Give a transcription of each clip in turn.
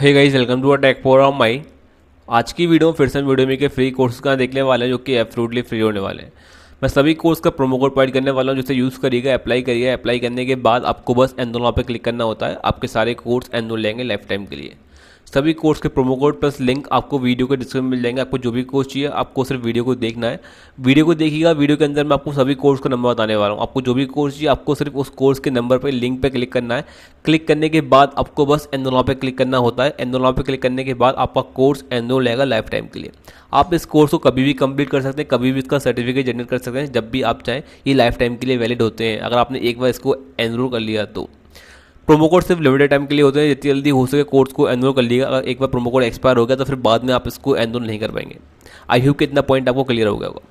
hey guys welcome to a tech for of my आज की video फिर से वीडियो में के फ्री कोर्स का देखने वाले हैं जो कि एब्सोल्युटली फ्री होने वाले हैं मैं सभी कोर्स का प्रोमो कोड प्रोवाइड करने वाला हूँ जिसे यूज़ करिएगा अप्लाई करिएगा अप्लाई करने के बाद आपको बस एनरोल पर क्लिक करना होता है आपके सारे कोर्स एनरोल लेंगे लाइफ टाइम के लिए सभी कोर्स के प्रोमो कोड प्लस लिंक आपको वीडियो के डिस्क्रिप्शन में मिल जाएंगे आपको जो भी कोर्स चाहिए आपको सिर्फ वीडियो को देखना है वीडियो को देखिएगा वीडियो के अंदर मैं आपको सभी कोर्स का नंबर बताने वाला हूँ आपको जो भी कोर्स चाहिए आपको सिर्फ उस कोर्स के नंबर पर लिंक पर क्लिक करना है क्लिक करने के बाद आपको बस एनरोला पर क्लिक करना होता है एनरोला पर क्लिक करने के बाद आपका कोर्स एनरोल रहेगा लाइफ टाइम के लिए आप इस कोर्स को कभी भी कंप्लीट कर सकते हैं कभी भी इसका सर्टिफिकेट जनरेट कर सकते हैं जब भी आप चाहें ये लाइफ टाइम के लिए वैलिड होते हैं अगर आपने एक बार इसको एनरोल कर लिया तो प्रोमो कोड सिर्फ लिमिटेड टाइम के लिए होते हैं जितनी जल्दी हो सके कोर्स को एनरोल कर लीजिएगा अगर एक बार प्रोमो कोड एक्सपायर हो गया तो फिर बाद में आप इसको एनरोल नहीं कर पाएंगे आई होप कि इतना पॉइंट आपको क्लियर हो गया होगा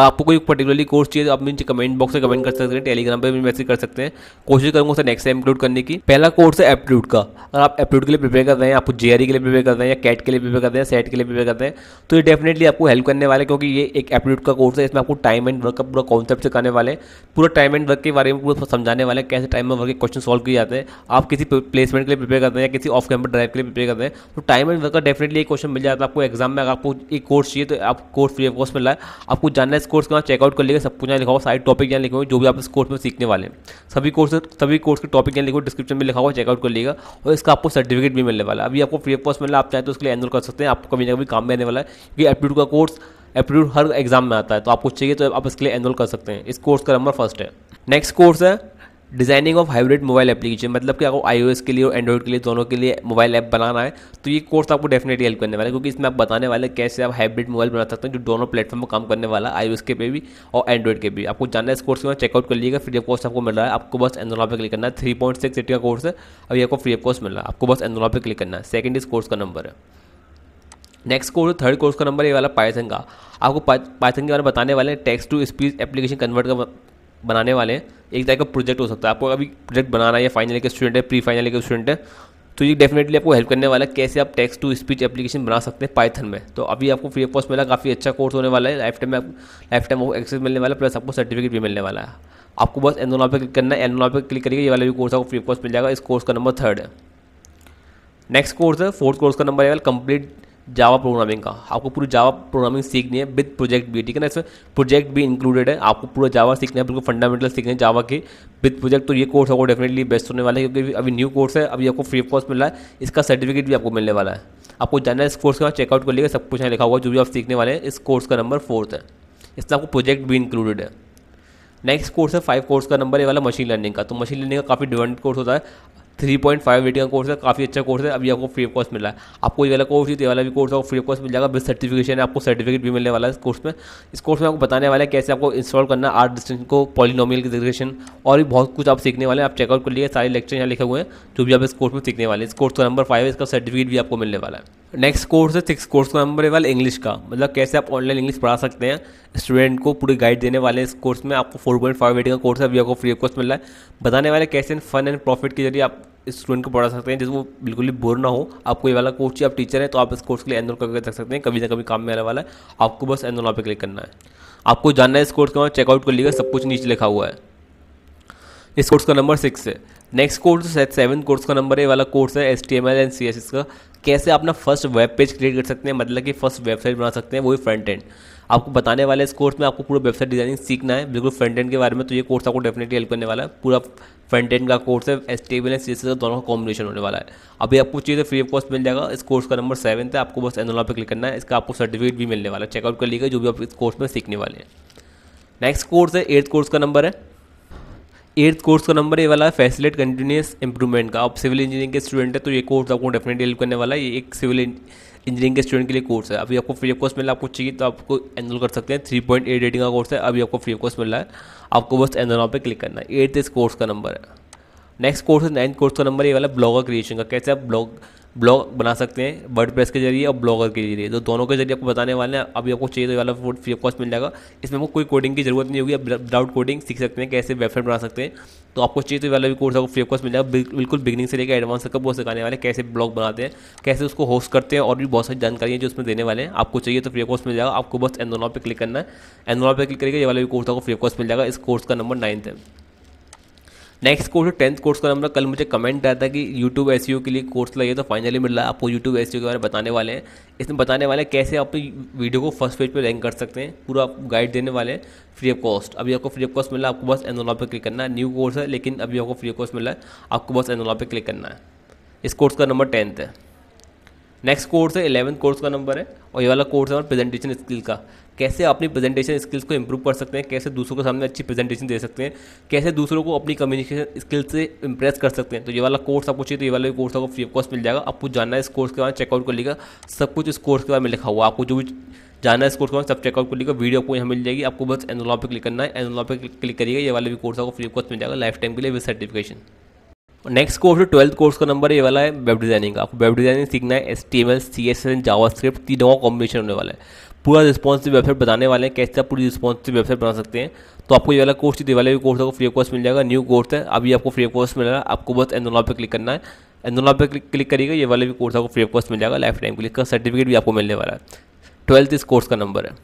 आपको कोई पर्टिकुलरली कोर्स चाहिए तो आप नीचे कमेंट बॉक्स में कमेंट कर सकते हैं टेलीग्राम पर भी मैसेज कर सकते हैं कोशिश करूँगा उसे नेक्स्ट टाइम इंक्लूड करने की पहला कोर्स है एप्टीट्यूड का अगर आप एप्टीट्यूड के लिए प्रिपेयर कर रहे हैं आपको जे e के लिए प्रिपेयर कर रहे हैं या कैट के लिए प्रिपेयर कर रहे हैं सेट के लिए प्रिपेयर कर रहे हैं तो ये डेफिनेटली आपको हेल्प करने वाले क्योंकि ये एक एप्टीट्यूड का कोर्स है इसमें आपको टाइम एंड वर्क का पूरा कॉन्सेप्ट सिखाने वाले पूरा टाइम एंड वर्क के बारे में पूरा समझाने वाले कैसे टाइम एंड वर्क के क्वेश्चन सॉल्व किए जाते हैं आप किसी प्लेसमेंट के लिए प्रिपेयर करते हैं या किसी ऑफ कैंपर ड्राइव के लिए प्रिपेयर करते हैं तो टाइम एंड वर्क का डेफिनेटली एक क्वेश्चन मिल जाता है आपको एग्जाम में अगर आपको एक कोर्स चाहिए तो आप कोर्स फ्री ऑफ कॉस्ट मिल रहा है आपको जानना इस कोर्स के बाद चेकआउट कर लेगा सब कुछ यहाँ लिखा हुआ सारे टॉपिक यहाँ लिखे हुए जो भी आप इस कोर्स में सीखने वाले हैं सभी कोर्स सभी कोर्स के टॉपिक यहाँ लिखे हुए डिस्क्रिप्शन में लिखा हुआ चेकआउट कर लेगा और इसका आपको सर्टिफिकेट भी मिलने वाला है अभी आपको फ्री ऑफ कॉस्ट मिला आप चाहे तो उसके लिए एनरोल कर सकते हैं आपको कभी ना कभी काम में आने वाला है क्योंकि एप्टीट्यूड का कोर्स एप्टीट्यूड हर एग्जाम में आता है तो आपको चाहिए तो आप इसके लिए एनरोल कर सकते हैं इस कोर्स का नंबर फर्स्ट है नेक्स्ट कोर्स है designing of hybrid mobile application मतलब कि आपको आईओएस के लिए और एंड्रॉइड के लिए दोनों के लिए मोबाइल ऐप बनाना है तो ये कोर्स आपको डेफिनेटली हेल्प करने वाला है क्योंकि इसमें आप बताने वाले कैसे आप हाइब्रिड मोबाइल बना सकते हैं जो दोनों प्लेटफॉर्म पर काम करने वाला है आई के पे भी और एंड्रॉइड के भी आपको जानना है इस कोर्स में चेकआउट कर लीजिएगा फ्री ऑफ कॉस्ट आपको मिल रहा है आपको बस एंड्रॉप पर क्लिक करना है थ्री पॉइंट सिक्स का कोर्स है अभी आपको फ्री ऑफ कॉस्ट मिल रहा है आपको बस एंड्रॉप पर क्लिक करना है सेकेंड इस कोर्स का नंबर है नेक्स्ट कोर्स थर्ड कोर्स का नंबर ये वाला पाइथन का आपको पाइथन के बारे में बताने वाले हैं text to speech application convert बनाने वाले हैं एक तरह का प्रोजेक्ट हो सकता है आपको अभी प्रोजेक्ट बनाना है या फाइनल के स्टूडेंट है प्री फाइनल के स्टूडेंट है तो ये डेफिनेटली आपको हेल्प करने वाला है कैसे आप टेक्स्ट टू स्पीच एप्लीकेशन बना सकते हैं पाइथन में तो अभी आपको फ्री ऑफ कॉस्ट मिला काफ़ी अच्छा कोर्स होने वाला है लाइफ टाइम में लाइफ टाइम आपको एक्सेस मिलने वाला है प्लस आपको सर्टिफिकेट भी मिलने वाला है आपको बस एनोना पे क्लिक करना है एनोना पे क्लिक करिए ये वाला भी कोर्स आपको फ्री ऑफ कॉस्ट मिल जाएगा इस कोर्स का नंबर थर्ड है नेक्स्ट कोर्स है फोर्थ कोर्स का नंबर है कंप्लीट जावा प्रोग्रामिंग का आपको पूरी जावा प्रोग्रामिंग सीखनी है विद प्रोजेक्ट भी ठीक है ना इसमें प्रोजेक्ट भी इंक्लूडेड है आपको पूरा जावा सीखना है बिल्कुल फंडामेंटल सीखना है जावा के विद प्रोजेक्ट तो ये कोर्स आपको डेफिनेटली बेस्ट होने वाला है क्योंकि अभी न्यू कोर्स है अभी आपको फ्री ऑफ कॉस्ट मिल रहा है इसका सर्टिफिकेट भी आपको मिलने वाला है आपको जाना है इस कोर्स का चेकआउट कर लिया सब कुछ यहाँ लिखा हुआ जो भी आप सीखने वाले हैं इस कोर्स का नंबर फोर्थ है इसमें आपको प्रोजेक्ट भी इंक्लूडेड है नेक्स्ट कोर्स है फाइव कोर्स का नंबर ये वाला मशीन लर्निंग का तो मशीन लर्निंग का काफ़ी डिफरेंट कोर्स होता है थ्री पॉइंट फाइव रेटिंग का कोर्स है काफ़ी अच्छा कोर्स है अभी आपको फ्री ऑफ कॉस्ट मिला है आपको ये वाला कोर्स ये वाला भी कोर्स आपको फ्री ऑफ कॉस्ट मिल जाएगा विद सर्टिफिकेशन है आपको सर्टिफिकेट भी मिलने वाला है इस कोर्स में इस कोर्स में आपको बताने वाला है कैसे आपको इंस्टॉल करना आर्ट डिस्टेंस को पॉलिनोमियल डिग्रेशन और भी बहुत कुछ आप सीखने वाले हैं आप चेकआउट कर लिए सारे लेक्चर यहाँ लिखे हुए हैं जो भी आप इस कोर्स में सीखने वाले हैं इस कोर्स का नंबर फाइव है इसका सर्टिफिकेट भी आपको मिलने वाला है नेक्स्ट कोर्स है सिक्स कोर्स का नंबर वाला इंग्लिश का मतलब कैसे आप ऑनलाइन इंग्लिश पढ़ा सकते हैं स्टूडेंट को पूरी गाइड देने वाले इस कोर्स में आपको फोर पॉइंट फाइव का कोर्स है अभी आपको फ्री कोर्स मिल रहा है बताने वाले कैसे फन एंड प्रॉफिट के जरिए आप स्टूडेंट को पढ़ा सकते हैं जिसको बिल्कुल भी बोर ना हो आपको ये वाला कोर्स आप टीचर हैं तो आप इस कोर्स के लिए एनरोल करके रख सकते हैं कभी ना कभी काम में आने वाला है आपको बस एनरोल वहाँ पर क्लिक करना है आपको जानना है इस कोर्स का चेकआउट कर लीजिएगा सब कुछ नीचे लिखा हुआ है इस कोर्स का नंबर सिक्स है नेक्स्ट कोर्स सेवन कोर्स का नंबर है वाला कोर्स है S T M L and C S S का कैसे अपना फर्स्ट वेब पेज क्रिएट कर सकते हैं मतलब कि फर्स्ट वेबसाइट बना सकते हैं वही फ्रंट एंड आपको बताने वाले इस कोर्स में आपको पूरा वेबसाइट डिजाइनिंग सीखना है बिल्कुल फ्रंट एंड के बारे में तो ये कोर्स आपको डेफिनेटली हेल्प करने वाला है पूरा फ्रंट एंड का कोर्स है एस टी एल सी का दोनों का कॉम्बिनेशन होने वाला है अभी आपको चीज़ें फ्री ऑफ कॉस्ट मिल जाएगा इस कोर्स का नंबर सेवन है आपको बस एनोला पर क्लिक करना है इसका आपको सर्टिफिकेट भी मिलने वाला है चेकआउट कर लीजिएगा जो भी आप इस कोर्स में सीखने वाले हैं नेक्स्ट कोर्स है एट्थ कोर्स का नंबर है एट्थ कोर्स का नंबर ये वाला है फैसिलेट कंटिन्यूस इंप्रूवमेंट का आप सिविल इंजीनियरिंग के स्टूडेंट है तो ये कोर्स आपको डेफिनेटली हेल्प करने वाला है ये एक सिविल इंजीनियरिंग के स्टूडेंट के लिए कोर्स है अभी आपको फ्री ऑफ कॉस्ट मिला आपको चाहिए तो आपको एनरोल कर सकते हैं थ्री पॉइंट एट रेटिंग का कोर्स है अभी आपको फ्री ऑफ कॉस्ट मिला है आपको बस एनरोल पर क्लिक करना है एट्थ इस कोर्स का नंबर है नेक्स्ट कोर्स है नाइन्थ कोर्स का नंबर ये वाला ब्लॉगर क्रिएशन का कैसे आप ब्लॉग ब्लॉग बना सकते हैं वर्ड के जरिए और ब्लॉगर के जरिए तो दोनों के जरिए आपको बताने वाले हैं अभी आपको चाहिए तो वाला फूड फ्री ऑफ कॉस्ट मिल जाएगा इसमें आपको कोई कोडिंग की जरूरत नहीं होगी आप विदाउट कोडिंग सीख सकते हैं कैसे वेबसाइट बना सकते हैं तो आपको चाहिए तो वाला भी कोर्स आपको फ्री ऑफ कॉस्ट मिल जाएगा बिल्कुल बिगनिंग से लेकर एडवांस तक वो सिखाने वाले कैसे ब्लॉग बनाते हैं कैसे उसको होस्ट करते हैं और भी बहुत सारी जानकारी है जो उसमें देने वाले हैं आपको चाहिए तो फ्री ऑफ कॉस्ट मिल जाएगा आपको बस एनोलॉप पर क्लिक करना है एनोलॉप पर क्लिक करके ये वाला भी कोर्स आपको फ्री ऑफ कॉस्ट मिल जाएगा इस कोर्स का नंबर नाइन्थ है नेक्स्ट कोर्स है टेंथ कोर्स का नंबर कल मुझे कमेंट आया था कि यूट्यूब एस e के लिए कोर्स लगे तो फाइनली मिल रहा है आपको यूट्यूब एस e के बारे में बताने वाले हैं इसमें बताने वाले हैं कैसे आप वीडियो को फर्स्ट पेज पर रैंक कर सकते हैं पूरा आप गाइड देने वाले हैं फ्री ऑफ कॉस्ट अभी आपको फ्री ऑफ कॉस्ट मिला आपको बस एनोला पर क्लिक करना है न्यू कोर्स है लेकिन अभी आपको फ्री ऑफ कॉस्ट मिला है आपको बस एनोला पर क्लिक करना है इस कोर्स का नंबर टेंथ है नेक्स्ट कोर्स है इलेवंथ कोर्स का नंबर है और ये वाला कोर्स है हमारा प्रेजेंटेशन स्किल का कैसे अपनी प्रेजेंटेशन स्किल्स को इम्प्रूव कर सकते हैं कैसे दूसरों के सामने अच्छी प्रेजेंटेशन दे सकते हैं कैसे दूसरों को अपनी कम्युनिकेशन स्किल्स से इंप्रेस कर सकते हैं तो ये वाला कोर्स आपको चाहिए तो ये वाला कोर्स आपको फ्री ऑफ कॉस्ट मिल जाएगा आपको जानना है इस कोर्स के बारे में चेकआउट कर लेगा सब कुछ इस कोर्स के बारे में लिखा हुआ आपको जो भी जाना है इस कोर्स के बाद सब चेकआउट कर लेगा वीडियो आपको यहाँ मिल जाएगी आपको बस एनोलॉपिक क्लिक करना है एनोलॉपिक क्लिक करिएगा ये वाला भी कोर्स आपको फ्री ऑफ कॉस्ट मिल जाएगा लाइफ टाइम के लिए विद सर्टिफिकेशन नेक्स्ट कोर्स है ट्वेल्थ कोर्स का नंबर ये वाला है वेब डिज़ाइनिंग का आपको वेब डिज़ाइनिंग सीखना है S T M L C S and JavaScript तीनों का कॉम्बिनेशन होने वाला है पूरा रिस्पॉन्सिव वेबसाइट बताने वाले हैं कैसे आप पूरी रिस्पॉन्सिव वेबसाइट बना सकते हैं तो आपको ये वाला कोर्स चाहिए वाले भी कोर्स आपको फ्री कोर्स मिल जाएगा न्यू कोर्स है अभी आपको फ्री कोर्स मिल रहा है आपको बस एंदोला पर क्लिक करना है एंदोला पर क्लिक करिएगा ये वाले भी कोर्स आपको फ्री कोर्स मिल जाएगा लाइफ टाइम के लिए सर्टिफिकेट भी आपको मिलने वाला है ट्वेल्थ इस कोर्स का नंबर है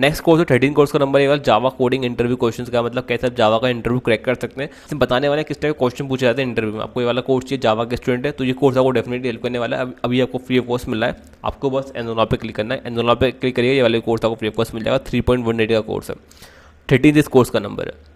नेक्स्ट कोर्स है थर्टीन कोर्स का नंबर ये जावा कोडिंग इंटरव्यू क्वेश्चन का मतलब कैसे आप जावा का इंटरव्यू क्रैक कर सकते हैं इसमें बताने वाले किस टाइप के क्वेश्चन पूछे जाते हैं इंटरव्यू में आपको ये वाला कोर्स चाहिए जावा के स्टूडेंट है तो ये कोर्स आपको डेफिनेटली हेल्प करने वाला है अभी आपको फ्री ऑफ कॉस्ट मिल है आपको बस एनोला पे क्लिक करना है एनोला पे क्लिक करिए ये वाले कोर्स आपको फ्री ऑफ कॉस्ट मिल जाएगा थ्री पॉइंट वन का कोर्स है थर्टीन इस कोर्स का नंबर है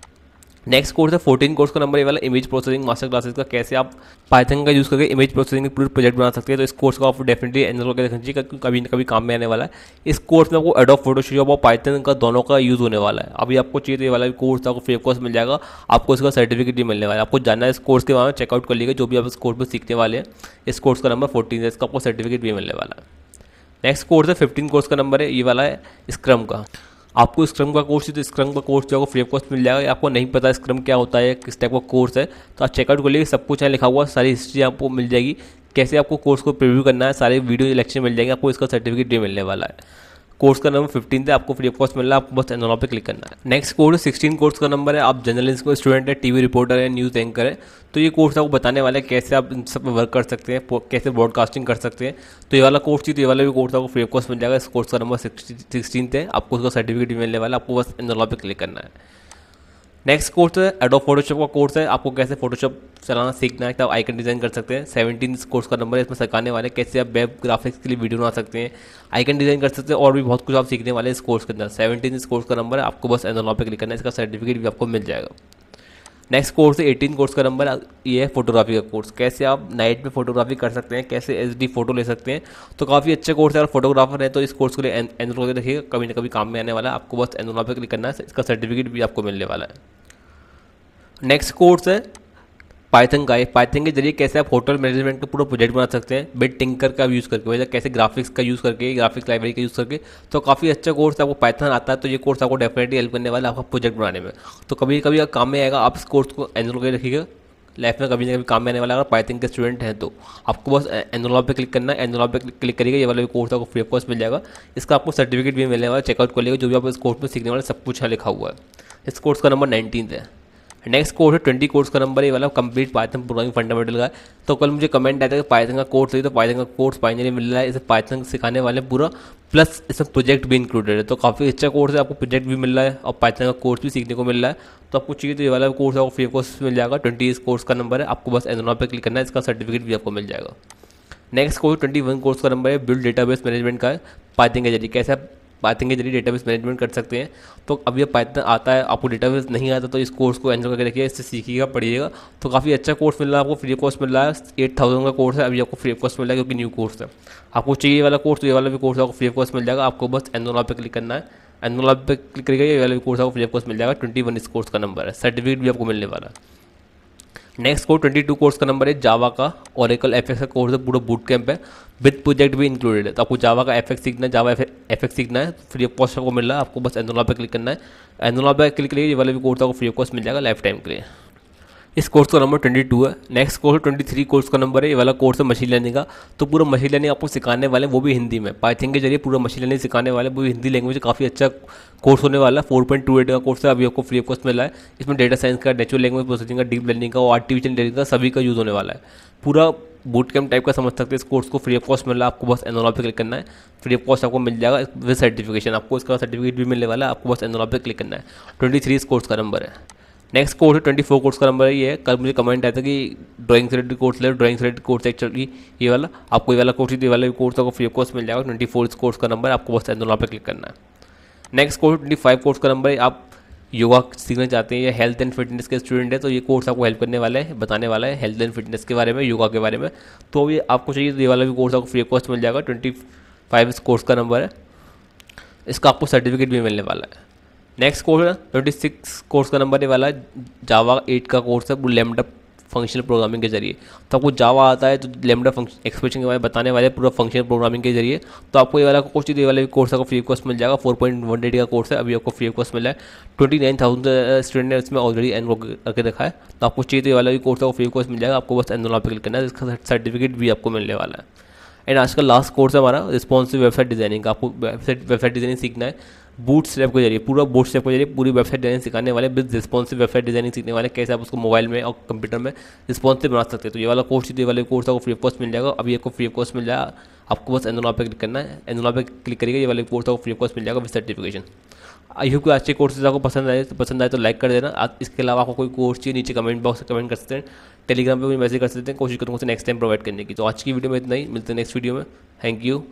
नेक्स्ट कोर्स है फोर्टीन कोर्स का नंबर ये वाला इमेज प्रोसेसिंग मास्टर क्लासेस का कैसे आप पाइथन का यूज़ करके इमेज प्रोसेसिंग पूरे प्रोजेक्ट बना सकते हैं तो इस कोर्स को आप डेफिनेटली एनरोल करके देखना चाहिए कभी ना कभी काम में आने वाला है इस कोर्स में आपको एडोप फोटोशॉप और पाइथन का दोनों का यूज़ होने वाला है अभी आपको चाहिए तो ये वाला कोर्स आपको फ्री कोर्स मिल जाएगा आपको इसका सर्टिफिकेट भी मिलने वाला है आपको जानना है इस कोर्स के बारे में चेकआउट कर लीजिए जो भी आप इस कोर्स में सीखने वाले हैं इस कोर्स का नंबर फोर्टीन है इसका आपको सर्टिफिकेट भी मिलने वाला है नेक्स्ट कोर्स है फिफ्टीन कोर्स का नंबर है ये वाला है स्क्रम का आपको स्क्रम का कोर्स चाहिए तो स्क्रम का कोर्स जो है फ्री ऑफ कॉस्ट मिल जाएगा आपको नहीं पता स्क्रम क्या होता है किस टाइप का कोर्स है तो आप चेकआउट कर लीजिए सब कुछ यहाँ लिखा हुआ सारी हिस्ट्री आपको मिल जाएगी कैसे आपको कोर्स को प्रिव्यू करना है सारे वीडियो इलेक्शन मिल जाएंगे आपको इसका सर्टिफिकेट भी मिलने वाला है कोर्स का नंबर फिफ्टीन है आपको फ्री ऑफ कॉस्ट मिल रहा है आपको बस एनोलॉ पे क्लिक करना है नेक्स्ट कोर्स सिक्सटीन कोर्स का नंबर है आप जर्नलिस्ट को स्टूडेंट है टीवी रिपोर्टर है न्यूज़ एंकर है तो ये कोर्स आपको बताने वाले हैं कैसे आप इन सब वर्क कर सकते हैं कैसे ब्रॉडकास्टिंग कर सकते हैं तो ये वाला कोर्स चाहिए तो ये वाला भी कोर्स आपको फ्री ऑफ कॉस्ट मिल जाएगा इस कोर्स का नंबर सिक्सटीन है आपको उसका सर्टिफिकेट मिलने वाला है आपको बस एनोलॉ पे क्लिक करना है नेक्स्ट कोर्स है एडो फोटोशॉप का कोर्स है आपको कैसे फोटोशॉप चलाना सीखना है तो आप आइकन डिज़ाइन कर सकते हैं सेवनटीन कोर्स का नंबर है इसमें सिखाने वाले कैसे आप वेब ग्राफिक्स के लिए वीडियो बना सकते हैं आइकन डिज़ाइन कर सकते हैं और भी बहुत कुछ आप सीखने वाले हैं इस कोर्स के अंदर सेवनटीन इस कोर्स का नंबर है आपको बस एनोलॉपिक लिखना है इसका सर्टिफिकेट भी आपको मिल जाएगा नेक्स्ट कोर्स है एटीन कोर्स का नंबर ये है फोटोग्राफी का कोर्स कैसे आप नाइट में फोटोग्राफी कर सकते हैं कैसे एच डी फोटो ले सकते हैं तो काफ़ी अच्छा कोर्स है अगर फोटोग्राफर है तो इस कोर्स के लिए एनरोल रखिएगा कभी ना कभी काम में आने वाला है आपको बस एनरोल क्लिक करना है इसका सर्टिफिकेट भी आपको मिलने वाला है नेक्स्ट कोर्स है पाइथन का है पाइथन के जरिए कैसे आप होटल मैनेजमेंट का पूरा प्रोजेक्ट बना सकते हैं बिट टिंकर का यूज़ करके वैसे कैसे ग्राफिक्स का यूज़ करके ग्राफिक्स लाइब्रेरी का यूज़ करके तो काफ़ी अच्छा कोर्स आपको पाइथन आता है तो ये कोर्स आपको डेफिनेटली हेल्प करने वाला है आपका प्रोजेक्ट बनाने में तो कभी कभी काम में आएगा आप इस कोर्स को एनरोल करके रखिएगा लाइफ में कभी ना कभी काम में आने वाला अगर पाइथन के स्टूडेंट हैं तो आपको बस एनोलॉग पे क्लिक करना है एनोलॉग पे क्लिक करिएगा ये वाला कोर्स आपको फ्री ऑफ कॉस्ट मिल जाएगा इसका आपको सर्टिफिकेट भी मिलने वाला चेकआउट कर लेगा जो भी आप इस कोर्स में सीखने वाले सब कुछ लिखा हुआ है इस कोर्स का नंबर नाइनटीन है नेक्स्ट कोर्स है ट्वेंटी कोर्स का नंबर ये वाला कंप्लीट पाइथन प्रोग्रामिंग फंडामेंटल का तो कल मुझे कमेंट आया था कि पाइथन का कोर्स है तो पाइथन का कोर्स फाइनली मिल रहा है इसे पाइथन सिखाने वाले पूरा प्लस इसमें प्रोजेक्ट भी इंक्लूडेड है तो काफ़ी अच्छा कोर्स है आपको प्रोजेक्ट भी मिल रहा है और पाइथन का कोर्स भी सीखने को मिल रहा है तो आपको चाहिए तो ये वाला कोर्स आपको फ्री कोर्स मिल जाएगा ट्वेंटी इस कोर्स का नंबर है आपको बस एनोना पर क्लिक करना है इसका सर्टिफिकेट भी आपको मिल जाएगा next course twenty one course का नंबर है बिल्ड डेटाबेस मैनेजमेंट का पाइथन के जरिए कैसे आप पाइथन के जरिए डेटाबेस मैनेजमेंट कर सकते हैं तो अभी पाइथन आता है आपको डेटाबेस नहीं आता तो इस कोर्स को एंजॉय करके रखिए इससे सीखिएगा पढ़िएगा तो काफ़ी अच्छा कोर्स मिल रहा है आपको फ्री कोर्स मिल रहा है एट थाउजेंड का कोर्स है अभी आपको फ्री कोर्स मिल रहा है क्योंकि न्यू कोर्स है आपको चाहिए वाला कोर्स तो ये वाला भी कोर्स आपको फ्री कोर्स मिल जाएगा आपको बस एनोला पर क्लिक करना है एनोला पर क्लिक करिएगा ये वाला भी कोर्स आपको फ्री कोर्स मिल जाएगा ट्वेंटी वन इस कोर्स का नंबर है सर्टिफिकेट भी आपको मिलने वाला है next course twenty two course का नंबर है जावा का और एक एफ एक्स का कोर्स है पूरा बूट कैंप है विद प्रोजेक्ट भी इंक्लूडेड है तो आपको जावा का एफ सीखना है जावा एफ सीखना है फ्री ऑफ कॉस्ट आपको मिल रहा है आपको बस एंजोला पर क्लिक करना है एंजोला पर क्लिक करिए ये भी कोर्स आपको फ्री ऑफ कॉस्ट मिल जाएगा लाइफ टाइम के लिए इस कोर्स का नंबर ट्वेंटी टू है next course twenty three course का नंबर है ये वाला कोर्स है मशीन लर्निंग का तो पूरा मशीन लर्निंग आपको सिखाने वाले वो भी हिंदी में पाइथन के जरिए पूरा मशीन लर्निंग सिखाने वाले वो भी हिंदी लैंग्वेज काफ़ी अच्छा कोर्स होने वाला है फोर पॉइंट टू एट का कोर्स है अभी आपको फ्री ऑफ कॉस्ट मिला है इसमें डेटा साइंस का नेचुरल लैंग्वेज प्रोसेसिंग का डीप लर्निंग का और आर्टिफिशियल इंटेलिजेंस का सभी का यूज़ होने वाला है पूरा बूट कैम्प टाइप का समझ सकते हैं इस कोर्स को फ्री ऑफ कॉस्ट मिल रहा है आपको बस एनोला पे क्लिक करना है फ्री ऑफ कॉस्ट आपको मिल जाएगा विद सर्टिफिकेशन आपको इसका सर्टिफिकेट भी मिलने वाला है आपको बस एनोला पे क्लिक करना है ट्वेंटी थ्री इस कोर्स का नंबर है नेक्स्ट कोर्स है ट्वेंटी फोर कोर्स का नंबर ये है कल मुझे कमेंट आया था कि ड्राइंग से रिलेटेड कोर्स ले ड्राइंग से रिलेटेड कोर्स एक्चुअली ये वाला आपको ये वाला कोर्स ये वाला कोर्स आपको फ्री कोर्स मिल जाएगा ट्वेंटी फोर कोर्स का नंबर आपको बस एंदोलना पर क्लिक करना है next course twenty five course का नंबर है आप योगा सीखना चाहते हैं या हेल्थ एंड फिटनेस के स्टूडेंट है तो ये कोर्स आपको हेल्प करने वाला है बताने वाला है हेल्थ एंड फिटनेस के बारे में योगा के बारे में तो ये आपको चाहिए तो ये वाला भी कोर्स आपको फ्री कोर्स मिल जाएगा ट्वेंटी फाइव इस कोर्स का नंबर है इसका आपको सर्टिफिकेट भी मिलने वाला है नेक्स्ट कोर्स है ट्वेंटी सिक्स कोर्स का नंबर ये वाला जावा एट का कोर्स है वो लेमडा फंक्शनल प्रोग्रामिंग के जरिए तो आपको जावा आता है तो लेमडा फंक्शन एक्सप्रेशन के बारे में बताने वाले पूरा फंक्शनल प्रोग्रामिंग के जरिए तो आपको ये वाला कोर्स ये वाला कोर्स आपको फ्री कोर्स मिल जाएगा फोर पॉइंट वन डेट का कोर्स है अभी आपको फ्री कोर्स मिला है ट्वेंटी नाइन थाउजेंड स्टूडेंट ने इसमें ऑलरेडी एनरोल करके रखा है तो आपको चाहिए तो ये वाला भी कोर्स आपको फ्री कोर्स मिल जाएगा आपको बस एनरोल पे क्लिक करना है इसका सर्टिफिकेट भी आपको मिलने वाला है एंड आज का लास्ट कोर्स है हमारा रिस्पॉन्सिव वेबसाइट डिजाइनिंग का आपको वेबसाइट वेबसाइट डिजाइनिंग सीखना है बूट स्टेप के जरिए पूरा बूट स्टेप के जरिए पूरी वेबसाइट डिजाइनिंग सिखाने वाले विद रिस्पॉन्सिव वेबसाइट डिजाइनिंग सीखने वाले कैसे आप उसको मोबाइल में और कंप्यूटर में रिस्पॉन्सिव बना सकते हैं तो ये वाला कोर्स ये वाला कोर्स आपको फ्री ऑफ मिल जाएगा अभी आपको फ्री ऑफ कॉस्ट मिल जाएगा आपको बस एनोला पे क्लिक करना है एनोला पे क्लिक करिएगा ये वाले कोर्स आपको फ्री ऑफ मिल जाएगा विद सर्टिफिकेशन आई होप कि आज के कोर्सेज आपको पसंद आए तो पसंद आए तो लाइक कर देना इसके अलावा आपको कोई कोर्स चाहिए नीचे कमेंट बॉक्स में कमेंट कर सकते हैं टेलीग्राम पर भी मैसेज कर सकते हैं कोशिश करूँगा उसे नेक्स्ट टाइम प्रोवाइड करने की तो आज की वीडियो में इतना ही मिलते हैं नेक्स्ट वीडियो में थैंक यू